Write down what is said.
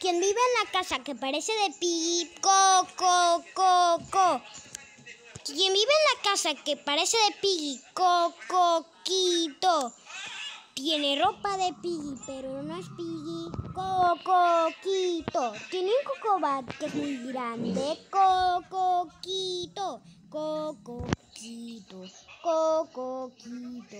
Quien vive en la casa que parece de Piggy, Coco, Coco. Quien vive en la casa que parece de piggy, Cocoquito. Tiene ropa de piggy, pero no es piggy, Cocoquito. Tiene un cocobat que es muy grande, Cocoquito. Cocoquito, Cocoquito,